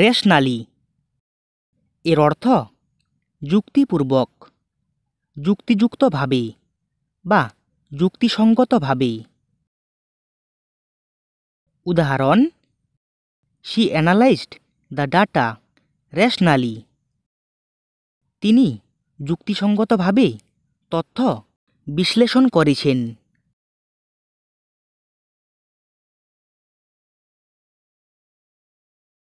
rationally এর অর্থ যুক্তিপূর্বক যুক্তিযুক্তভাবে বা যুক্তিসঙ্গতভাবে উদাহরণ she analysed the data rationally তিনি যুক্তিসঙ্গতভাবে তথ্য বিশ্লেষণ করেছেন